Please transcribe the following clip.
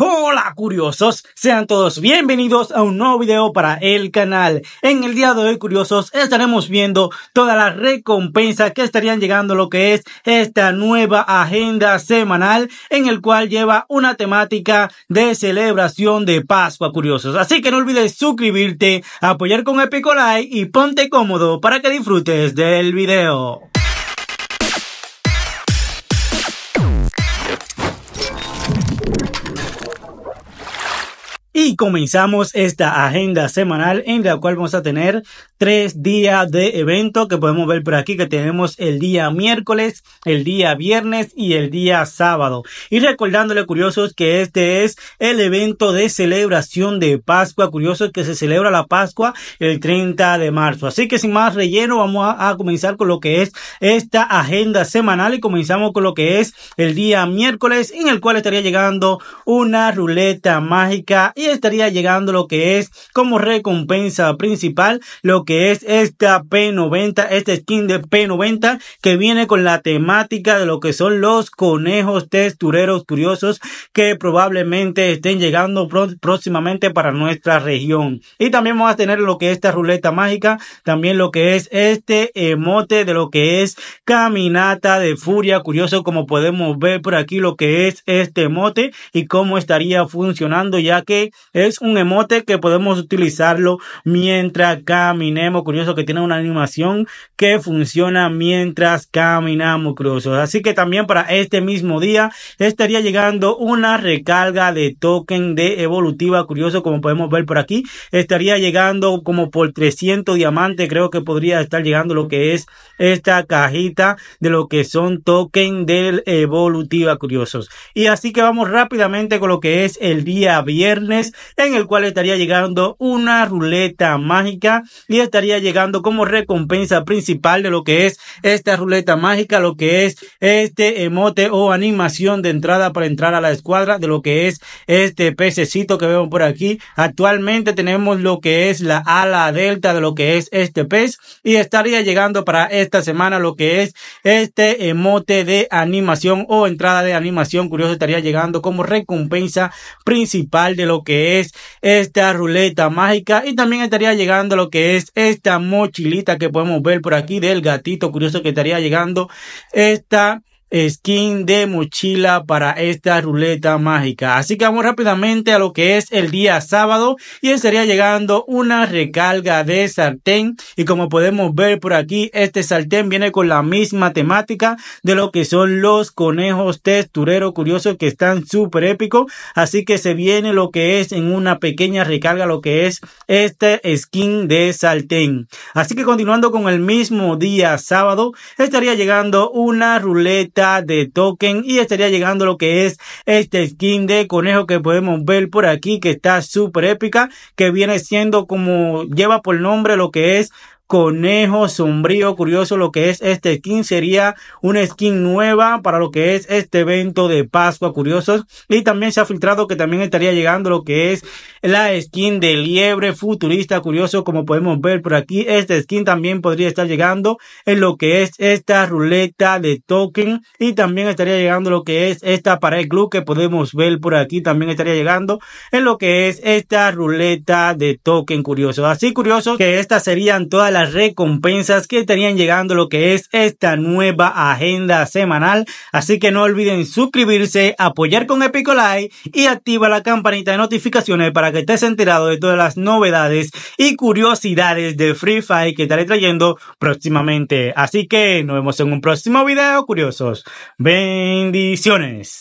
Hola curiosos, sean todos bienvenidos a un nuevo video para el canal. En el día de hoy curiosos estaremos viendo todas las recompensas que estarían llegando lo que es esta nueva agenda semanal en el cual lleva una temática de celebración de Pascua curiosos. Así que no olvides suscribirte, apoyar con épico like y ponte cómodo para que disfrutes del video. Y comenzamos esta agenda semanal en la cual vamos a tener tres días de evento que podemos ver por aquí que tenemos el día miércoles, el día viernes y el día sábado. Y recordándole curiosos que este es el evento de celebración de Pascua, curiosos que se celebra la Pascua el 30 de marzo. Así que sin más relleno vamos a, comenzar con lo que es esta agenda semanal y comenzamos con lo que es el día miércoles en el cual estaría llegando una ruleta mágica y estaría llegando lo que es como recompensa principal, lo que es esta P90, este skin de P90 que viene con la temática de lo que son los conejos textureros curiosos que probablemente estén llegando próximamente para nuestra región. Y también vamos a tener lo que es esta ruleta mágica, también lo que es este emote de lo que es caminata de furia curioso como podemos ver por aquí lo que es este emote y cómo estaría funcionando ya que es un emote que podemos utilizarlo mientras caminemos. Curioso que tiene una animación que funciona mientras caminamos, Curioso. Así que también para este mismo día estaría llegando una recarga de token de evolutiva. Curioso, como podemos ver por aquí, estaría llegando como por 300 diamantes. Creo que podría estar llegando lo que es esta cajita de lo que son token de evolutiva, curiosos. Y así que vamos rápidamente con lo que es el día viernes en el cual estaría llegando una ruleta mágica y estaría llegando como recompensa principal de lo que es esta ruleta mágica, lo que es este emote o animación de entrada para entrar a la escuadra de lo que es este pececito que vemos por aquí. Actualmente tenemos lo que es la ala delta de lo que es este pez y estaría llegando para esta semana lo que es este emote de animación o entrada de animación curioso estaría llegando como recompensa principal de lo que es esta ruleta mágica y también estaría llegando lo que es esta mochilita que podemos ver por aquí del gatito curioso que estaría llegando esta skin de mochila para esta ruleta mágica. Así que vamos rápidamente a lo que es el día sábado y estaría llegando una recarga de sartén y como podemos ver por aquí este sartén viene con la misma temática de lo que son los conejos texturero curioso que están súper épico Así que se viene lo que es en una pequeña recarga lo que es este skin de sartén. Así que continuando con el mismo día sábado estaría llegando una ruleta de token y estaría llegando lo que es este skin de conejo que podemos ver por aquí que está súper épica que viene siendo como lleva por nombre lo que es conejo sombrío curioso lo que es este skin sería una skin nueva para lo que es este evento de Pascua curiosos y también se ha filtrado que también estaría llegando lo que es la skin de liebre futurista curioso como podemos ver por aquí este skin también podría estar llegando en lo que es esta ruleta de token y también estaría llegando lo que es esta para el glue que podemos ver por aquí también estaría llegando en lo que es esta ruleta de token curioso así curioso que estas serían todas las recompensas que estarían llegando lo que es esta nueva agenda semanal. Así que no olviden suscribirse, apoyar con Epico Like y activa la campanita de notificaciones para que estés enterado de todas las novedades y curiosidades de Free Fire que estaré trayendo próximamente. Así que nos vemos en un próximo video, curiosos. Bendiciones.